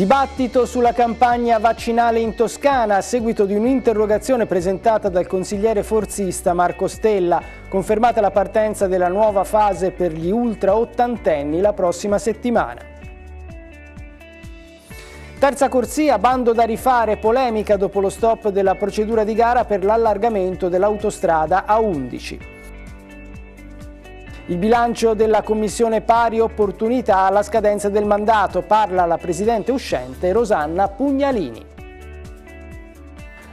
Dibattito sulla campagna vaccinale in Toscana a seguito di un'interrogazione presentata dal consigliere forzista Marco Stella, confermata la partenza della nuova fase per gli ultra ottantenni la prossima settimana. Terza corsia, bando da rifare, polemica dopo lo stop della procedura di gara per l'allargamento dell'autostrada A11. Il bilancio della Commissione Pari Opportunità alla scadenza del mandato parla la Presidente uscente Rosanna Pugnalini.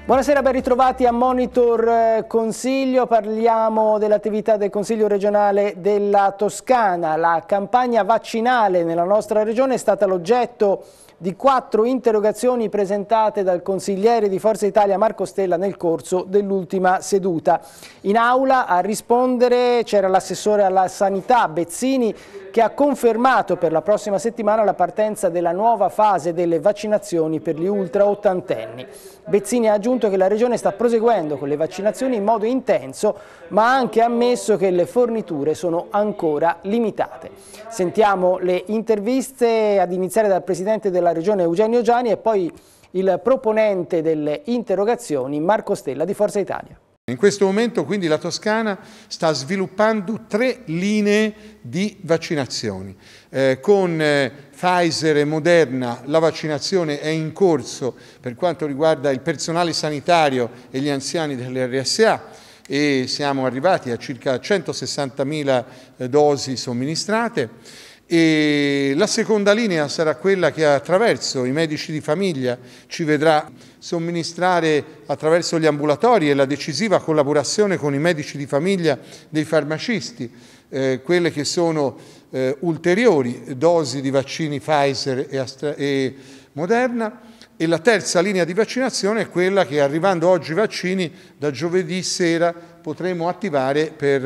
Buonasera, ben ritrovati a Monitor eh, Consiglio. Parliamo dell'attività del Consiglio regionale della Toscana. La campagna vaccinale nella nostra regione è stata l'oggetto di quattro interrogazioni presentate dal consigliere di Forza Italia Marco Stella nel corso dell'ultima seduta. In aula a rispondere c'era l'assessore alla sanità Bezzini che ha confermato per la prossima settimana la partenza della nuova fase delle vaccinazioni per gli ultra ottantenni. Bezzini ha aggiunto che la Regione sta proseguendo con le vaccinazioni in modo intenso ma ha anche ammesso che le forniture sono ancora limitate. Sentiamo le interviste ad iniziare dal Presidente della della Regione Eugenio Giani e poi il proponente delle interrogazioni Marco Stella di Forza Italia. In questo momento quindi la Toscana sta sviluppando tre linee di vaccinazioni. Eh, con eh, Pfizer e Moderna la vaccinazione è in corso per quanto riguarda il personale sanitario e gli anziani dell'RSA e siamo arrivati a circa 160.000 eh, dosi somministrate e la seconda linea sarà quella che attraverso i medici di famiglia ci vedrà somministrare attraverso gli ambulatori e la decisiva collaborazione con i medici di famiglia dei farmacisti, eh, quelle che sono eh, ulteriori dosi di vaccini Pfizer e, Astra e Moderna. E la terza linea di vaccinazione è quella che arrivando oggi i vaccini da giovedì sera potremo attivare per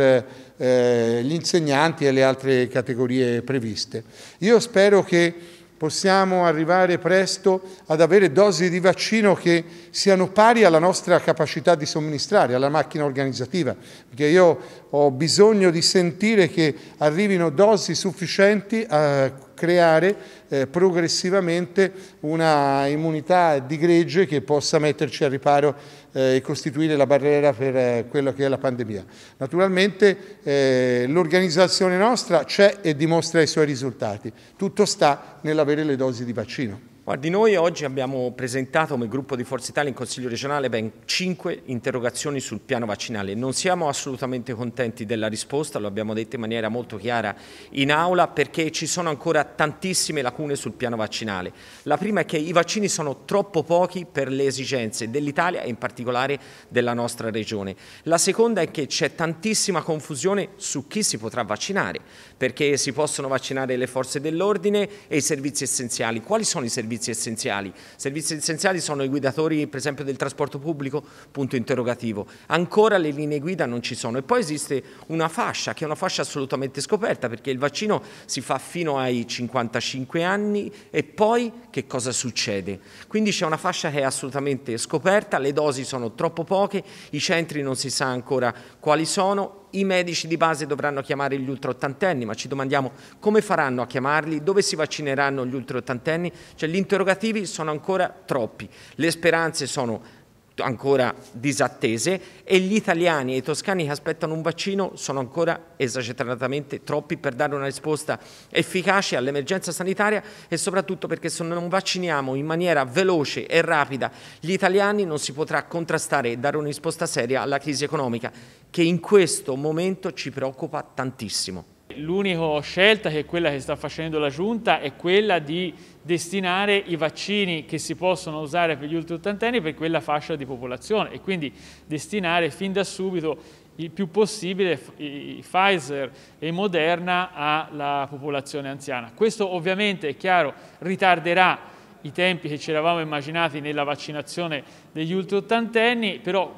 eh, gli insegnanti e le altre categorie previste. Io spero che possiamo arrivare presto ad avere dosi di vaccino che siano pari alla nostra capacità di somministrare, alla macchina organizzativa, perché io ho bisogno di sentire che arrivino dosi sufficienti a creare eh, progressivamente una immunità di gregge che possa metterci al riparo eh, e costituire la barriera per eh, quello che è la pandemia. Naturalmente eh, l'organizzazione nostra c'è e dimostra i suoi risultati, tutto sta nell'avere le dosi di vaccino. Guardi, noi oggi abbiamo presentato come gruppo di Forza Italia in Consiglio regionale ben cinque interrogazioni sul piano vaccinale. Non siamo assolutamente contenti della risposta, lo abbiamo detto in maniera molto chiara in aula, perché ci sono ancora tantissime lacune sul piano vaccinale. La prima è che i vaccini sono troppo pochi per le esigenze dell'Italia e in particolare della nostra regione. La seconda è che c'è tantissima confusione su chi si potrà vaccinare, perché si possono vaccinare le forze dell'ordine e i servizi essenziali. Quali sono i servizi? servizi essenziali. Servizi essenziali sono i guidatori per esempio del trasporto pubblico, punto interrogativo. Ancora le linee guida non ci sono e poi esiste una fascia che è una fascia assolutamente scoperta perché il vaccino si fa fino ai 55 anni e poi che cosa succede? Quindi c'è una fascia che è assolutamente scoperta, le dosi sono troppo poche, i centri non si sa ancora quali sono, i medici di base dovranno chiamare gli ultraottantenni, ma ci domandiamo come faranno a chiamarli, dove si vaccineranno gli ultraottantenni, cioè gli interrogativi sono ancora troppi, le speranze sono ancora disattese e gli italiani e i toscani che aspettano un vaccino sono ancora esageratamente troppi per dare una risposta efficace all'emergenza sanitaria e soprattutto perché se non vacciniamo in maniera veloce e rapida gli italiani non si potrà contrastare e dare una risposta seria alla crisi economica che in questo momento ci preoccupa tantissimo. L'unica scelta che è quella che sta facendo la Giunta è quella di destinare i vaccini che si possono usare per gli ultra ottantenni per quella fascia di popolazione e quindi destinare fin da subito il più possibile i Pfizer e Moderna alla popolazione anziana. Questo ovviamente è chiaro ritarderà i tempi che ci eravamo immaginati nella vaccinazione degli ultra ottantenni, però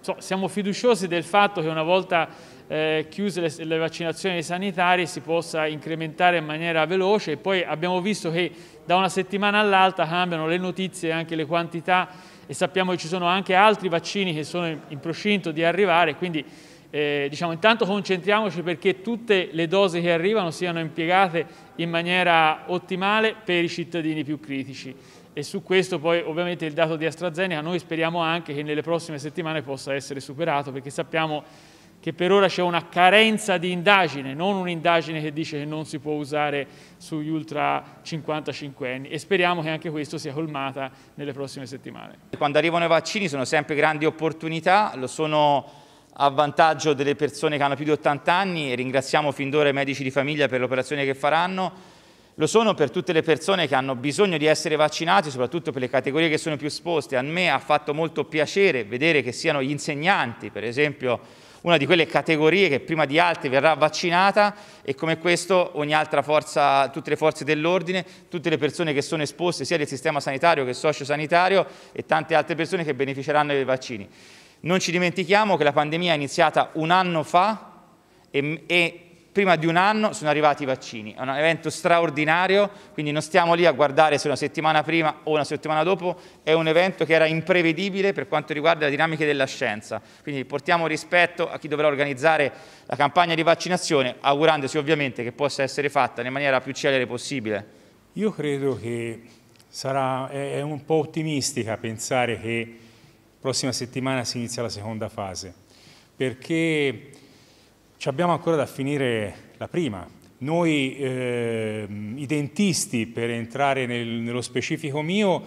so, siamo fiduciosi del fatto che una volta eh, chiuse le, le vaccinazioni sanitarie si possa incrementare in maniera veloce e poi abbiamo visto che da una settimana all'altra cambiano le notizie e anche le quantità e sappiamo che ci sono anche altri vaccini che sono in, in procinto di arrivare, quindi eh, diciamo, intanto concentriamoci perché tutte le dosi che arrivano siano impiegate in maniera ottimale per i cittadini più critici e su questo poi ovviamente il dato di AstraZeneca noi speriamo anche che nelle prossime settimane possa essere superato perché sappiamo che per ora c'è una carenza di indagine, non un'indagine che dice che non si può usare sugli ultra 55 anni e speriamo che anche questo sia colmata nelle prossime settimane. Quando arrivano i vaccini sono sempre grandi opportunità, lo sono a vantaggio delle persone che hanno più di 80 anni e ringraziamo fin d'ora i medici di famiglia per l'operazione che faranno, lo sono per tutte le persone che hanno bisogno di essere vaccinati, soprattutto per le categorie che sono più esposte. A me ha fatto molto piacere vedere che siano gli insegnanti, per esempio, una di quelle categorie che prima di altri verrà vaccinata e come questo ogni altra forza, tutte le forze dell'ordine, tutte le persone che sono esposte sia del sistema sanitario che sociosanitario e tante altre persone che beneficeranno dei vaccini. Non ci dimentichiamo che la pandemia è iniziata un anno fa e, e prima di un anno sono arrivati i vaccini. È un evento straordinario, quindi non stiamo lì a guardare se una settimana prima o una settimana dopo, è un evento che era imprevedibile per quanto riguarda le dinamiche della scienza. Quindi portiamo rispetto a chi dovrà organizzare la campagna di vaccinazione, augurandosi ovviamente che possa essere fatta in maniera più celere possibile. Io credo che sarà, è un po' ottimistica pensare che prossima settimana si inizia la seconda fase, perché ci abbiamo ancora da finire la prima. Noi, eh, i dentisti, per entrare nel, nello specifico mio,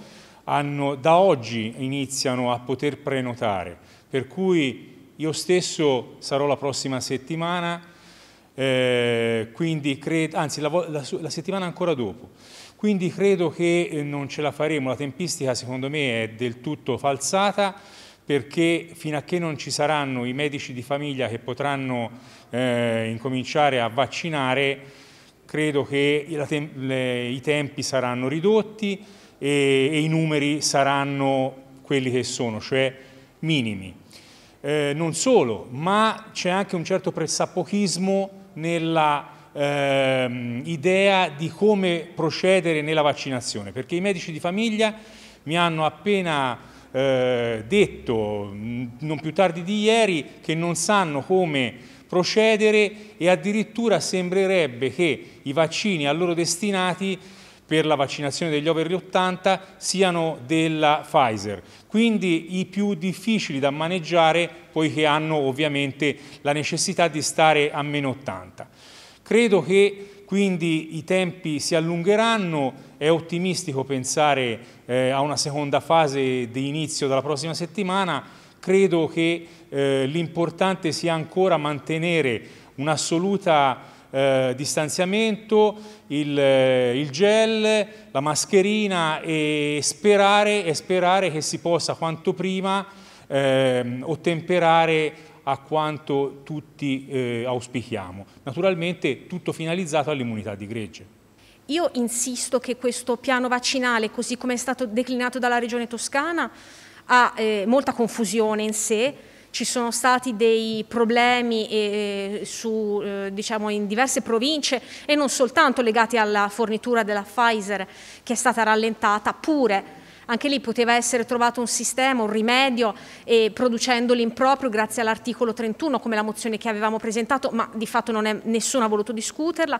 hanno, da oggi iniziano a poter prenotare, per cui io stesso sarò la prossima settimana, eh, anzi la, la, la settimana ancora dopo. Quindi credo che eh, non ce la faremo, la tempistica secondo me è del tutto falsata, perché fino a che non ci saranno i medici di famiglia che potranno eh, incominciare a vaccinare, credo che te le, i tempi saranno ridotti e, e, i numeri saranno quelli che sono, cioè minimi. Eh, non solo, ma c'è anche un certo pressapochismo nella eh, idea di come procedere nella vaccinazione, perché i medici di famiglia mi hanno appena eh, detto mm, non più tardi di ieri che non sanno come procedere e addirittura sembrerebbe che i vaccini a loro destinati per la vaccinazione degli over 80 siano della Pfizer, quindi i più difficili da maneggiare poiché hanno ovviamente la necessità di stare a meno 80. Credo che quindi i tempi si allungheranno, è ottimistico pensare eh, a una seconda fase di inizio della prossima settimana, credo che eh, l'importante sia ancora mantenere un assoluto eh, distanziamento, il, eh, il, gel, la mascherina e sperare, e sperare che si possa quanto prima ehm, ottemperare a quanto tutti eh, auspichiamo. Naturalmente tutto finalizzato all'immunità di gregge. Io insisto che questo piano vaccinale, così come è stato declinato dalla Regione Toscana, ha eh, molta confusione in sé, ci sono stati dei problemi eh, su, eh, diciamo in diverse province e non soltanto legati alla fornitura della Pfizer che è stata rallentata, pure anche lì poteva essere trovato un sistema, un rimedio, eh, producendo l'improprio grazie all'articolo 31, come la mozione che avevamo presentato, ma di fatto è, nessuno ha voluto discuterla.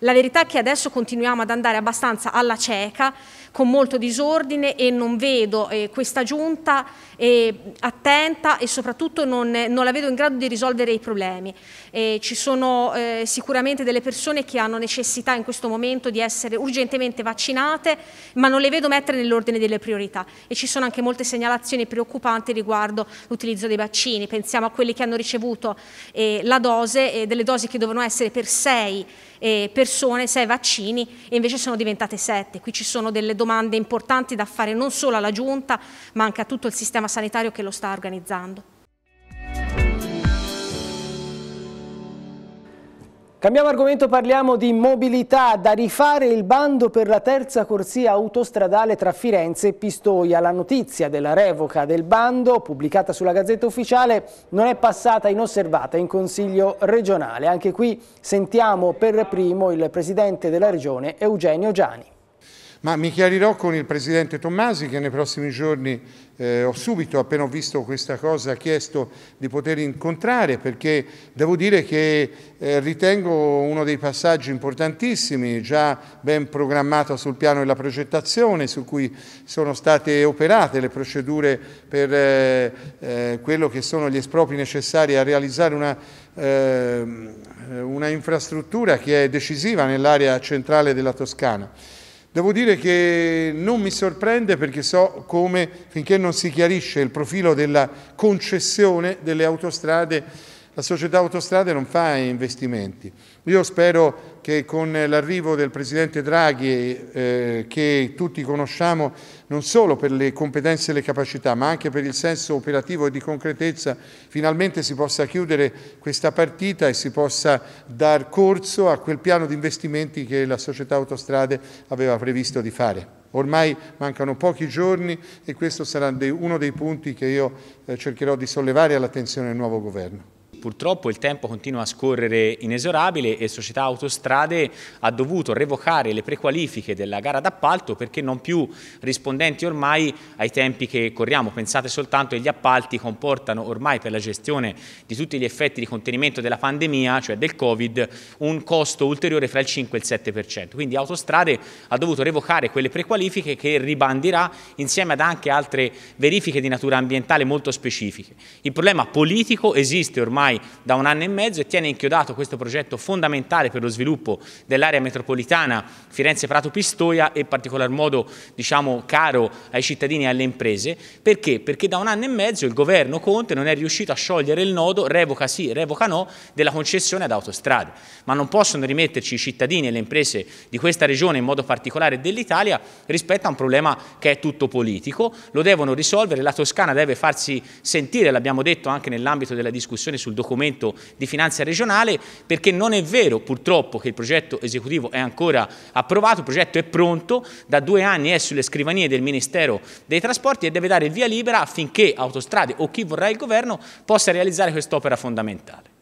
La verità è che adesso continuiamo ad andare abbastanza alla cieca, con molto disordine e non vedo eh, questa giunta eh, attenta e soprattutto non, non, la vedo in grado di risolvere i problemi. Eh, ci sono eh, sicuramente delle persone che hanno necessità in questo momento di essere urgentemente vaccinate, ma non le vedo mettere nell'ordine delle priorità priorità e ci sono anche molte segnalazioni preoccupanti riguardo l'utilizzo dei vaccini, pensiamo a quelli che hanno ricevuto eh, la dose, eh, delle dosi che dovevano essere per sei eh, persone, sei vaccini e invece sono diventate sette, qui ci sono delle domande importanti da fare non solo alla Giunta ma anche a tutto il sistema sanitario che lo sta organizzando. Cambiamo argomento, parliamo di mobilità. Da rifare il bando per la terza corsia autostradale tra Firenze e Pistoia. La notizia della revoca del bando, pubblicata sulla Gazzetta Ufficiale, non è passata inosservata in Consiglio regionale. Anche qui sentiamo per primo il Presidente della Regione, Eugenio Giani. Ma mi chiarirò con il Presidente Tommasi che nei prossimi giorni eh, ho subito, appena ho visto questa cosa, chiesto di poter incontrare perché devo dire che eh, ritengo uno dei passaggi importantissimi, già ben programmato sul piano della progettazione, su cui sono state operate le procedure per eh, eh quello che sono gli espropri necessari a realizzare una ehm, una infrastruttura che è decisiva nell'area centrale della Toscana. Devo dire che non mi sorprende perché so come finché non si chiarisce il profilo della concessione delle autostrade, la società autostrade non fa investimenti. Io spero che con l'arrivo del Presidente Draghi, eh, che tutti conosciamo, non solo per le competenze e le capacità, ma anche per il senso operativo e di concretezza, finalmente si possa chiudere questa partita e si possa dar corso a quel piano di investimenti che la società Autostrade aveva previsto di fare. Ormai mancano pochi giorni e questo sarà uno dei punti che io eh, cercherò di sollevare all'attenzione del nuovo governo. Purtroppo il tempo continua a scorrere inesorabile e Società Autostrade ha dovuto revocare le prequalifiche della gara d'appalto perché non più rispondenti ormai ai tempi che corriamo. Pensate soltanto che gli appalti comportano ormai per la gestione di tutti gli effetti di contenimento della pandemia, cioè del Covid, un costo ulteriore fra il 5 e il 7%. Quindi Autostrade ha dovuto revocare quelle prequalifiche che ribandirà insieme ad anche altre verifiche di natura ambientale molto specifiche. Il problema politico esiste ormai ormai da un anno e mezzo e tiene inchiodato questo progetto fondamentale per lo sviluppo dell'area metropolitana Firenze-Prato-Pistoia e in particolar modo diciamo, caro ai cittadini e alle imprese. Perché? Perché da un anno e mezzo il governo Conte non è riuscito a sciogliere il nodo, revoca sì, revoca no, della concessione ad autostrade. Ma non possono rimetterci i cittadini e le imprese di questa regione, in modo particolare dell'Italia, rispetto a un problema che è tutto politico. Lo devono risolvere, la Toscana deve farsi sentire, l'abbiamo detto anche nell'ambito della discussione sul documento di finanza regionale perché non è vero purtroppo che il progetto esecutivo è ancora approvato, il progetto è pronto, da due anni è sulle scrivanie del Ministero dei Trasporti e deve dare il via libera affinché Autostrade o chi vorrà il governo possa realizzare quest'opera fondamentale.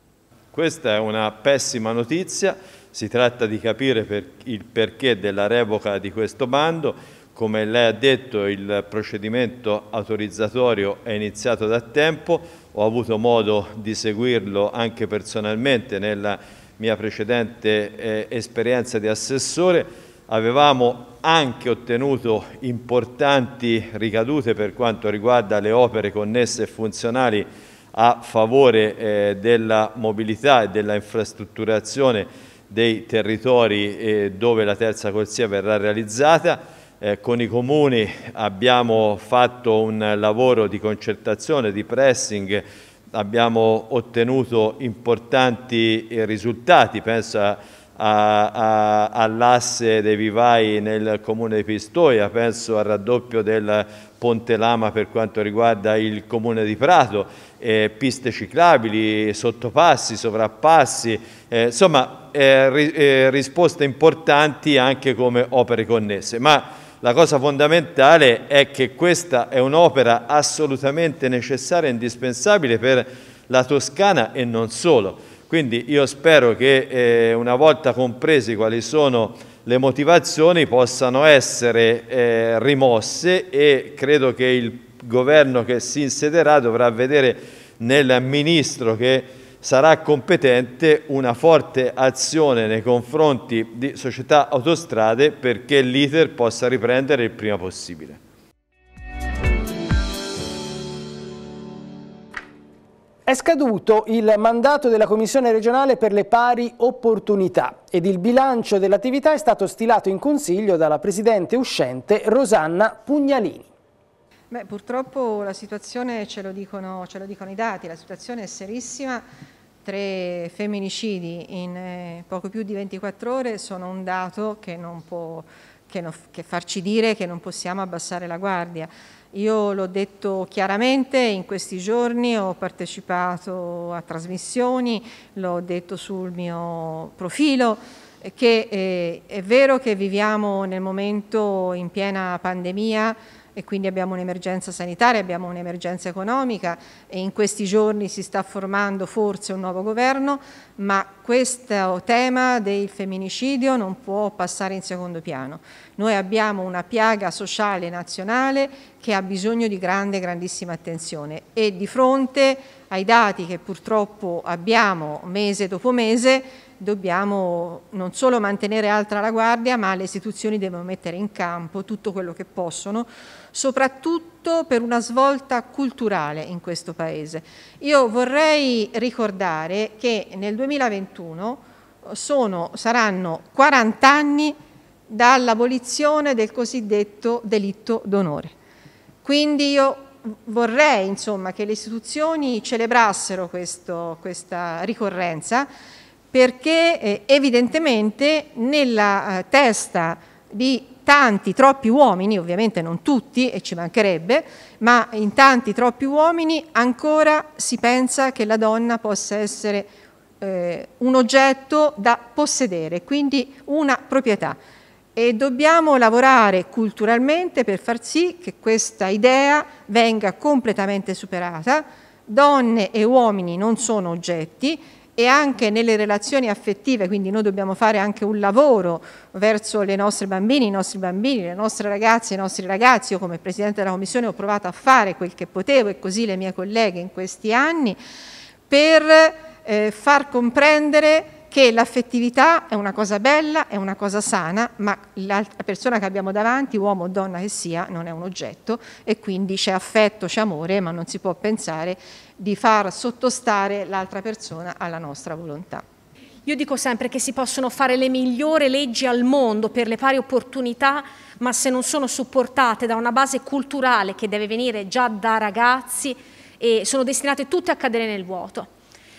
Questa è una pessima notizia, si tratta di capire per il perché della revoca di questo bando come lei ha detto il procedimento autorizzatorio è iniziato da tempo, ho avuto modo di seguirlo anche personalmente nella mia precedente eh, esperienza di assessore. Avevamo anche ottenuto importanti ricadute per quanto riguarda le opere connesse e funzionali a favore eh, della mobilità e della infrastrutturazione dei territori eh, dove la terza corsia verrà realizzata eh, con i comuni abbiamo fatto un lavoro di concertazione, di pressing, abbiamo ottenuto importanti risultati, penso all'asse dei vivai nel comune di Pistoia, penso al raddoppio del Ponte Lama per quanto riguarda il comune di Prato, eh, piste ciclabili, sottopassi, sovrappassi, eh, insomma eh, eh risposte importanti anche come opere connesse. Ma la cosa fondamentale è che questa è un'opera assolutamente necessaria e indispensabile per la Toscana e non solo. Quindi io spero che eh, una volta compresi quali sono le motivazioni possano essere eh, rimosse e credo che il governo che si insederà dovrà vedere nel ministro che sarà competente una forte azione nei confronti di società autostrade perché l'iter possa riprendere il prima possibile. È scaduto il mandato della Commissione regionale per le pari opportunità ed il bilancio dell'attività è stato stilato in consiglio dalla presidente uscente Rosanna Pugnalini. Beh, purtroppo la situazione, ce lo, dicono, ce lo dicono i dati, la situazione è serissima tre femminicidi in eh, poco più di 24 ore sono un dato che non può che, non, che farci dire che non possiamo abbassare la guardia. Io l'ho detto chiaramente in questi giorni, ho partecipato a trasmissioni, l'ho detto sul mio profilo, che eh, è vero che viviamo nel momento in piena pandemia e quindi abbiamo un'emergenza sanitaria, abbiamo un'emergenza economica e in questi giorni si sta formando forse un nuovo governo, ma questo tema del femminicidio non può passare in secondo piano. Noi abbiamo una piaga sociale nazionale che ha bisogno di grande, grandissima attenzione e di fronte ai dati che purtroppo abbiamo mese dopo mese dobbiamo non solo mantenere alta la guardia, ma le istituzioni devono mettere in campo tutto quello che possono, soprattutto per una svolta culturale in questo Paese. Io vorrei ricordare che nel 2021 sono, saranno 40 anni dall'abolizione del cosiddetto delitto d'onore. Quindi io vorrei insomma, che le istituzioni celebrassero questo, questa ricorrenza perché eh, evidentemente nella eh, testa di tanti, troppi uomini, ovviamente non tutti e ci mancherebbe, ma in tanti, troppi uomini ancora si pensa che la donna possa essere eh, un oggetto da possedere, quindi una proprietà. E dobbiamo lavorare culturalmente per far sì che questa idea venga completamente superata. Donne e uomini non sono oggetti, e anche nelle relazioni affettive, quindi noi dobbiamo fare anche un lavoro verso le nostre bambine, i nostri bambini, le nostre ragazze, i nostri ragazzi. Io come Presidente della Commissione ho provato a fare quel che potevo e così le mie colleghe in questi anni per eh, far comprendere che l'affettività è una cosa bella, è una cosa sana, ma la persona che abbiamo davanti, uomo o donna che sia, non è un oggetto e quindi c'è affetto, c'è amore, ma non si può pensare di far sottostare l'altra persona alla nostra volontà. Io dico sempre che si possono fare le migliori leggi al mondo per le pari opportunità, ma se non sono supportate da una base culturale che deve venire già da ragazzi, eh, sono destinate tutte a cadere nel vuoto.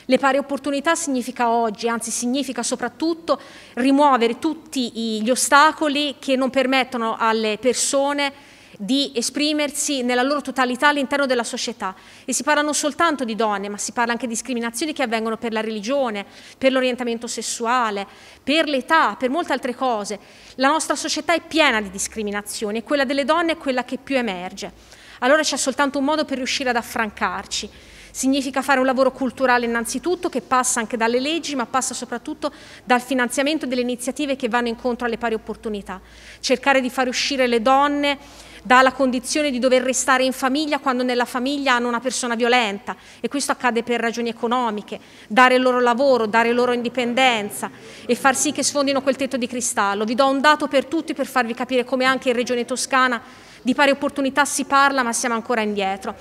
Le pari opportunità significa oggi, anzi significa soprattutto rimuovere tutti gli ostacoli che non permettono alle persone di esprimersi nella loro totalità all'interno della società. E si parla non soltanto di donne, ma si parla anche di discriminazioni che avvengono per la religione, per l'orientamento sessuale, per l'età, per molte altre cose. La nostra società è piena di discriminazioni e quella delle donne è quella che più emerge. Allora c'è soltanto un modo per riuscire ad affrancarci Significa fare un lavoro culturale innanzitutto che passa anche dalle leggi ma passa soprattutto dal finanziamento delle iniziative che vanno incontro alle pari opportunità. Cercare di far uscire le donne dalla condizione di dover restare in famiglia quando nella famiglia hanno una persona violenta e questo accade per ragioni economiche, dare loro lavoro, dare loro indipendenza e far sì che sfondino quel tetto di cristallo. Vi do un dato per tutti per farvi capire come anche in Regione Toscana di pari opportunità si parla ma siamo ancora indietro.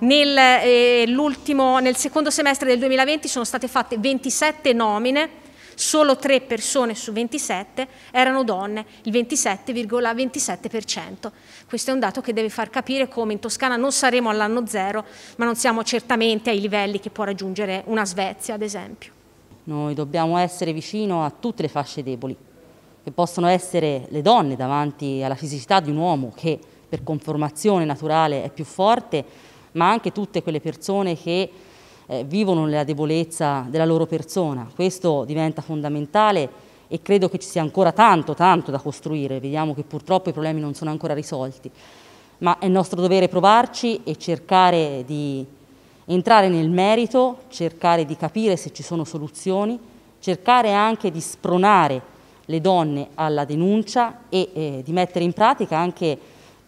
Nel, eh, nel secondo semestre del 2020 sono state fatte 27 nomine, solo 3 persone su 27 erano donne, il 27,27%. Questo è un dato che deve far capire come in Toscana non saremo all'anno zero, ma non siamo certamente ai livelli che può raggiungere una Svezia, ad esempio. Noi dobbiamo essere vicino a tutte le fasce deboli, che possono essere le donne davanti alla fisicità di un uomo che per conformazione naturale è più forte, ma anche tutte quelle persone che eh, vivono nella debolezza della loro persona. Questo diventa fondamentale e credo che ci sia ancora tanto, tanto da costruire. Vediamo che purtroppo i problemi non sono ancora risolti, ma è nostro dovere provarci e cercare di entrare nel merito, cercare di capire se ci sono soluzioni, cercare anche di spronare le donne alla denuncia e eh, di mettere in pratica anche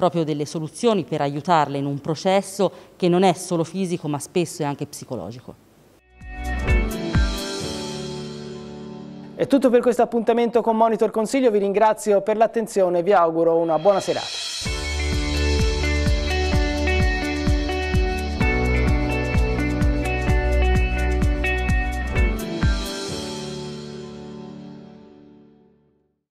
proprio delle soluzioni per aiutarle in un processo che non è solo fisico ma spesso è anche psicologico. È tutto per questo appuntamento con Monitor Consiglio, vi ringrazio per l'attenzione e vi auguro una buona serata.